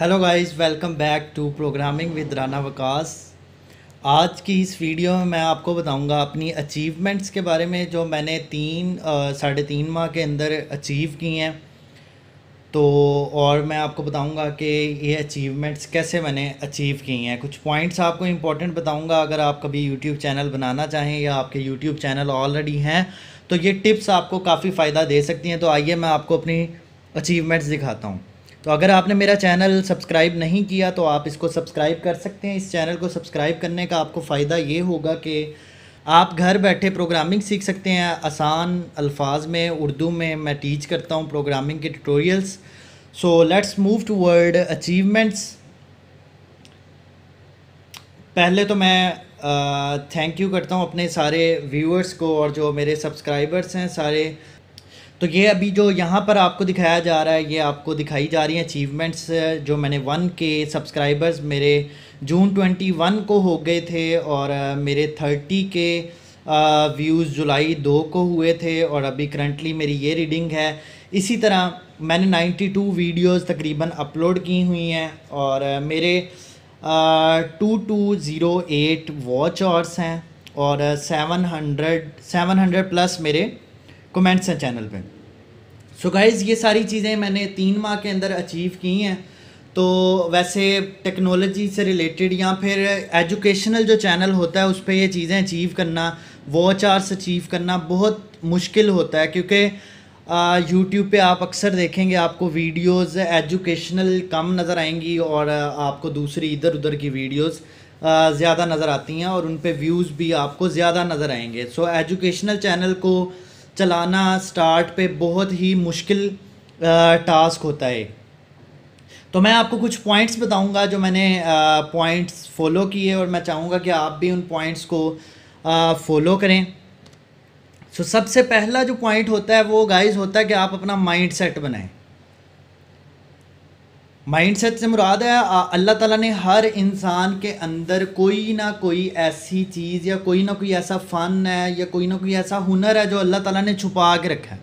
Hello guys welcome back to programming with Rana Waqas आज की इस वीडियो में मैं आपको बताऊंगा अपनी अचीवमेंट्स के बारे में जो मैंने तीन साढ़े तीन माह के अंदर अचीव की हैं तो और मैं आपको बताऊंगा कि ये अचीवमेंट्स कैसे मैंने अचीव की हैं कुछ पॉइंट्स आपको इंपॉर्टेंट बताऊंगा अगर आप कभी यूट्यूब चैनल बनाना चाहें या आपके यूट्यूब चैनल ऑलरेडी हैं तो ये टिप्स आपको काफ़ी फ़ायदा दे सकती हैं तो आइए मैं आपको अपनी अचीवमेंट्स दिखाता हूँ तो अगर आपने मेरा चैनल सब्सक्राइब नहीं किया तो आप इसको सब्सक्राइब कर सकते हैं इस चैनल को सब्सक्राइब करने का आपको फ़ायदा ये होगा कि आप घर बैठे प्रोग्रामिंग सीख सकते हैं आसान अल्फाज में उर्दू में मैं टीच करता हूँ प्रोग्रामिंग के tutorials so let's move toward achievements पहले तो मैं थैंक यू करता हूँ अपने सारे व्यूअर्स को और जो मेरे सब्सक्राइबर्स हैं सारे तो ये अभी जो यहाँ पर आपको दिखाया जा रहा है ये आपको दिखाई जा रही हैं अचीवमेंट्स जो मैंने वन के सब्सक्राइबर्स मेरे जून ट्वेंटी वन को हो गए थे और मेरे थर्टी के व्यूज़ जुलाई दो को हुए थे और अभी करंटली मेरी ये रीडिंग है इसी तरह मैंने 92 वीडियोस तकरीबन अपलोड की हुई हैं और मेरे two two zero eight watch hours हैं और seven hundred seven hundred plus मेरे कमेंट्स हैं चैनल पे सो so गाइज़ ये सारी चीज़ें मैंने तीन माह के अंदर अचीव की हैं तो वैसे टेक्नोलॉजी से रिलेटेड या फिर एजुकेशनल जो चैनल होता है उस पर ये चीज़ें अचीव करना वॉच आर्स अचीव करना बहुत मुश्किल होता है क्योंकि यूट्यूब पे आप अक्सर देखेंगे आपको वीडियोस एजुकेशनल कम नज़र आएंगी और आपको दूसरी इधर उधर की वीडियोस ज़्यादा नज़र आती हैं और उन पे व्यूज़ भी आपको ज़्यादा नज़र आएंगे सो एजुकेशनल चैनल को चलाना स्टार्ट पे बहुत ही मुश्किल टास्क होता है तो मैं आपको कुछ पॉइंट्स बताऊंगा जो मैंने पॉइंट्स फॉलो किए और मैं चाहूँगा कि आप भी उन पॉइंट्स को फॉलो करें सो so, सबसे पहला जो पॉइंट होता है वो गाइस होता है कि आप अपना माइंड सेट बनाएं माइंड सेट से मुराद है अल्लाह ताला ने हर इंसान के अंदर कोई ना कोई ऐसी चीज़ या कोई ना कोई ऐसा फ़न है या कोई ना कोई ऐसा हुनर है जो अल्लाह ताला ने छुपा के रखा है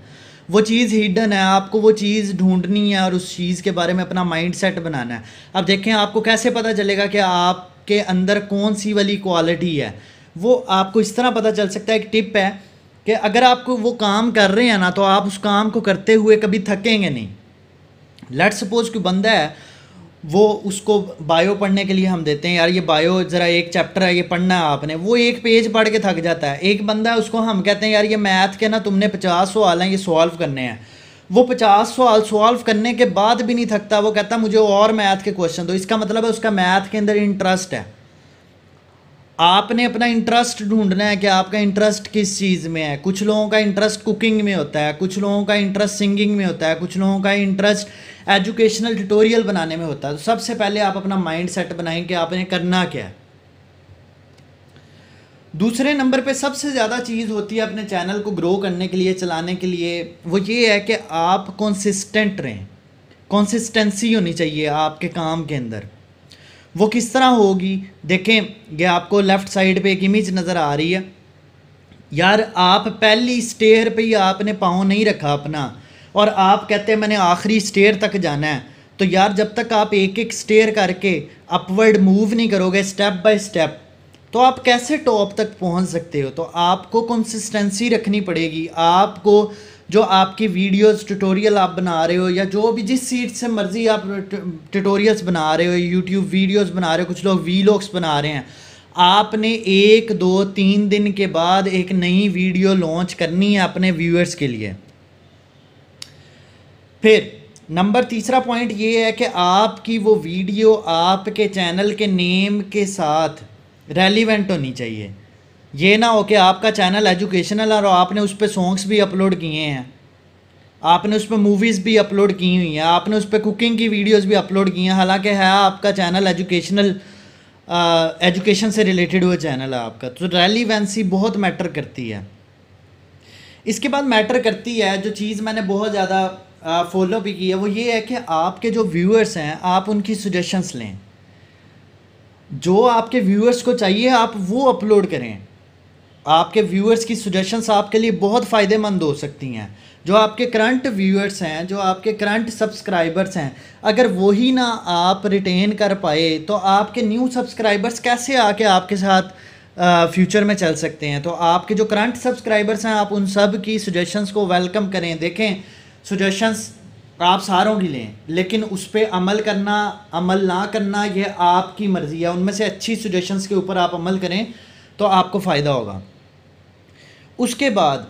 वो चीज़ हिडन है आपको वो चीज़ ढूंढनी है और उस चीज़ के बारे में अपना माइंड सेट बनाना है अब देखें आपको कैसे पता चलेगा कि आपके अंदर कौन सी वाली क्वालिटी है वो आपको इस तरह पता चल सकता है एक टिप है कि अगर आपको वो काम कर रहे हैं ना तो आप उस काम को करते हुए कभी थकेंगे नहीं लेट सपोज कोई बंदा है वो उसको बायो पढ़ने के लिए हम देते हैं यार ये बायो ज़रा एक चैप्टर है ये पढ़ना है आपने वो एक पेज पढ़ के थक जाता है एक बंदा उसको हम कहते हैं यार ये मैथ के ना तुमने पचास सवाल हैं ये सॉल्व करने हैं वो पचास सवाल सॉल्व करने के बाद भी नहीं थकता वो कहता मुझे और मैथ के क्वेश्चन दो इसका मतलब है उसका मैथ के अंदर इंटरेस्ट है आपने अपना इंटरेस्ट ढूंढना है कि आपका इंटरेस्ट किस चीज़ में है कुछ लोगों का इंटरेस्ट कुकिंग में होता है कुछ लोगों का इंटरेस्ट सिंगिंग में होता है कुछ लोगों का इंटरेस्ट एजुकेशनल ट्यूटोरियल बनाने में होता है तो सबसे पहले आप अपना माइंड सेट बनाएं कि आपने करना क्या है दूसरे नंबर पे सबसे ज़्यादा चीज़ होती है अपने चैनल को ग्रो करने के लिए चलाने के लिए वो ये है कि आप कॉन्सिस्टेंट रहें कॉन्सिस्टेंसी होनी चाहिए आपके काम के अंदर वो किस तरह होगी देखें ये आपको लेफ़्ट साइड पे एक इमेज नज़र आ रही है यार आप पहली स्टेयर पे ही आपने पाँव नहीं रखा अपना और आप कहते हैं मैंने आखिरी स्टेयर तक जाना है तो यार जब तक आप एक एक स्टेयर करके अपवर्ड मूव नहीं करोगे स्टेप बाय स्टेप तो आप कैसे टॉप तक पहुंच सकते हो तो आपको कंसिस्टेंसी रखनी पड़ेगी आपको जो आपकी वीडियोस ट्यूटोरियल आप बना रहे हो या जो भी जिस सीट से मर्ज़ी आप ट्यूटोरियल्स बना रहे हो यूट्यूब वीडियोस बना रहे हो कुछ लोग वी बना रहे हैं आपने एक दो तीन दिन के बाद एक नई वीडियो लॉन्च करनी है अपने व्यूअर्स के लिए फिर नंबर तीसरा पॉइंट ये है कि आपकी वो वीडियो आपके चैनल के नेम के साथ रेलिवेंट होनी चाहिए ये ना हो कि आपका चैनल एजुकेशनल है और आपने उस पर सॉन्ग्स भी अपलोड किए हैं आपने उस पर मूवीज़ भी अपलोड की हुई हैं आपने उस पर कुकिंग की वीडियोस भी अपलोड की हैं हालांकि है आपका चैनल एजुकेशनल एजुकेशन से रिलेटेड हुआ चैनल है आपका तो रेलिवेंसी बहुत मैटर करती है इसके बाद मैटर करती है जो चीज़ मैंने बहुत ज़्यादा फॉलो भी की है वो ये है कि आपके जो व्यूअर्स हैं आप उनकी सजेशंस लें जो आपके व्यूअर्स को चाहिए आप वो अपलोड करें आपके व्यूअर्स की सुजेशंस आपके लिए बहुत फ़ायदेमंद हो सकती हैं जो आपके करंट व्यूअर्स हैं जो आपके करंट सब्सक्राइबर्स हैं अगर वही ना आप रिटेन कर पाए तो आपके न्यू सब्सक्राइबर्स कैसे आके आपके साथ फ्यूचर में चल सकते हैं तो आपके जो करंट सब्सक्राइबर्स हैं आप उन सब की सुजेशंस को वेलकम करें देखें सुजेशंस आप सारों की लें लेकिन उस पर अमल करना अमल ना करना यह आपकी मर्ज़ी है उनमें से अच्छी सुजेशंस के ऊपर आप अमल करें तो आपको फ़ायदा होगा उसके बाद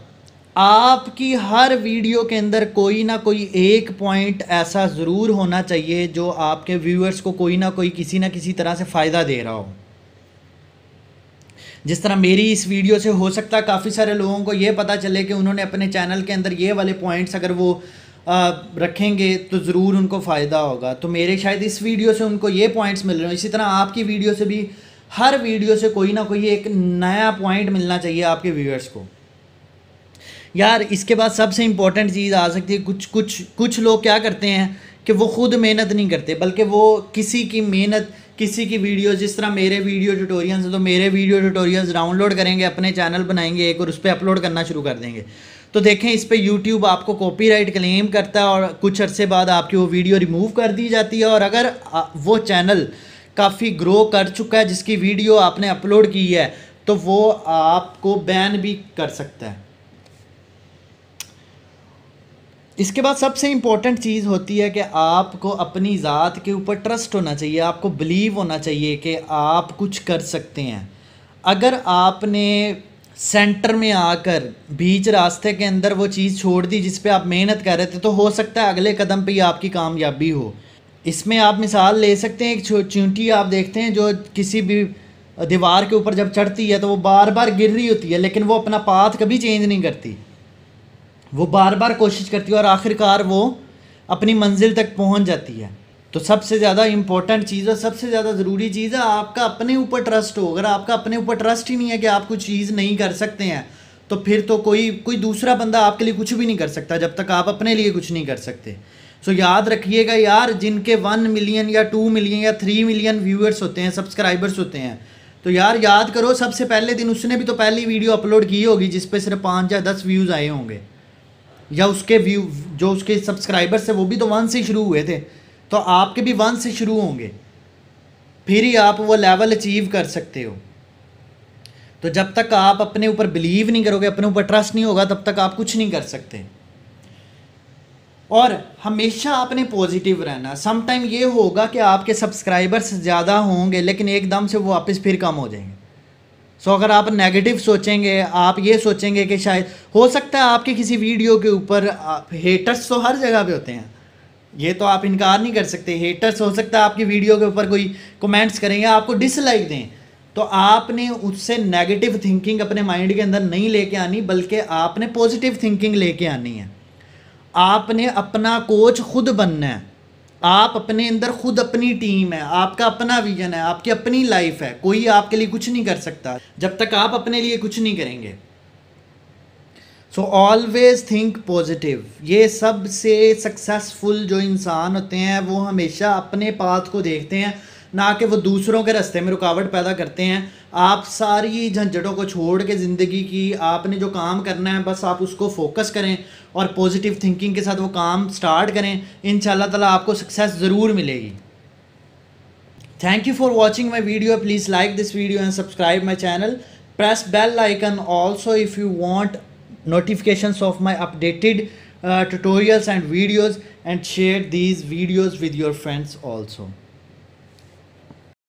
आपकी हर वीडियो के अंदर कोई ना कोई एक पॉइंट ऐसा ज़रूर होना चाहिए जो आपके व्यूअर्स को कोई ना कोई किसी ना किसी तरह से फ़ायदा दे रहा हो जिस तरह मेरी इस वीडियो से हो सकता है काफ़ी सारे लोगों को ये पता चले कि उन्होंने अपने चैनल के अंदर ये वाले पॉइंट्स अगर वो आ, रखेंगे तो ज़रूर उनको फ़ायदा होगा तो मेरे शायद इस वीडियो से उनको ये पॉइंट्स मिल रहे हो इसी तरह आपकी वीडियो से भी हर वीडियो से कोई ना कोई एक नया पॉइंट मिलना चाहिए आपके व्यूअर्स को यार इसके बाद सबसे इंपॉर्टेंट चीज़ आ सकती है कुछ कुछ कुछ लोग क्या करते हैं कि वो ख़ुद मेहनत नहीं करते बल्कि वो किसी की मेहनत किसी की वीडियो जिस तरह मेरे वीडियो ट्यूटोरियल्स हैं तो मेरे वीडियो ट्यूटोरियल्स डाउनलोड करेंगे अपने चैनल बनाएंगे एक और उस पर अपलोड करना शुरू कर देंगे तो देखें इस पर यूट्यूब आपको कॉपीराइट क्लेम करता है और कुछ अरसे बाद आपकी वो वीडियो रिमूव कर दी जाती है और अगर वो चैनल काफ़ी ग्रो कर चुका है जिसकी वीडियो आपने अपलोड की है तो वो आपको बैन भी कर सकता है इसके बाद सबसे इम्पॉर्टेंट चीज़ होती है कि आपको अपनी ज़ात के ऊपर ट्रस्ट होना चाहिए आपको बिलीव होना चाहिए कि आप कुछ कर सकते हैं अगर आपने सेंटर में आकर बीच रास्ते के अंदर वो चीज़ छोड़ दी जिस पे आप मेहनत कर रहे थे तो हो सकता है अगले कदम पे ही आपकी कामयाबी हो इसमें आप मिसाल ले सकते हैं एक चींटी आप देखते हैं जो किसी भी दीवार के ऊपर जब चढ़ती है तो वो बार बार गिर रही होती है लेकिन वो अपना पाथ कभी चेंज नहीं करती वो बार बार कोशिश करती है और आखिरकार वो अपनी मंजिल तक पहुंच जाती है तो सबसे ज़्यादा इंपॉर्टेंट चीज़ और सबसे ज़्यादा ज़रूरी चीज़ है आपका अपने ऊपर ट्रस्ट हो अगर आपका अपने ऊपर ट्रस्ट ही नहीं है कि आप कुछ चीज़ नहीं कर सकते हैं तो फिर तो कोई कोई दूसरा बंदा आपके लिए कुछ भी नहीं कर सकता जब तक आप अपने लिए कुछ नहीं कर सकते सो so, याद रखिएगा यार जिनके वन मिलियन या टू मिलियन या थ्री मिलियन व्यूअर्स होते हैं सब्सक्राइबर्स होते हैं तो यार याद करो सबसे पहले दिन उसने भी तो पहली वीडियो अपलोड की होगी जिसपे सिर्फ पाँच या दस व्यूज़ आए होंगे या उसके व्यू जो उसके सब्सक्राइबर्स थे वो भी तो वन से शुरू हुए थे तो आपके भी वन से शुरू होंगे फिर ही आप वो लेवल अचीव कर सकते हो तो जब तक आप अपने ऊपर बिलीव नहीं करोगे अपने ऊपर ट्रस्ट नहीं होगा तब तक आप कुछ नहीं कर सकते और हमेशा आपने पॉजिटिव रहना समटाइम ये होगा कि आपके सब्सक्राइबर्स ज़्यादा होंगे लेकिन एकदम से वो वापस फिर कम हो जाएंगे सो अगर आप नेगेटिव सोचेंगे आप ये सोचेंगे कि शायद हो सकता है आपके किसी वीडियो के ऊपर हेटर्स तो हर जगह पे होते हैं ये तो आप इनकार नहीं कर सकते हेटर्स हो सकता है आपकी वीडियो के ऊपर कोई कमेंट्स करेंगे आपको डिसलाइक दें तो आपने उससे नेगेटिव थिंकिंग अपने माइंड के अंदर नहीं लेके आनी बल्कि आपने पॉजिटिव थिंकिंग लेके आनी है आपने अपना कोच खुद बनना है आप अपने अंदर खुद अपनी टीम है आपका अपना विजन है आपकी अपनी लाइफ है कोई आपके लिए कुछ नहीं कर सकता जब तक आप अपने लिए कुछ नहीं करेंगे सो ऑलवेज थिंक पॉजिटिव ये सबसे सक्सेसफुल जो इंसान होते हैं वो हमेशा अपने पाथ को देखते हैं ना कि वो दूसरों के रास्ते में रुकावट पैदा करते हैं आप सारी झंझटों को छोड़ के ज़िंदगी की आपने जो काम करना है बस आप उसको फोकस करें और पॉजिटिव थिंकिंग के साथ वो काम स्टार्ट करें इन तला आपको सक्सेस ज़रूर मिलेगी thank you for watching my video please like this video and subscribe my channel press bell icon also if you want notifications of my updated uh, tutorials and videos and share these videos with your friends also.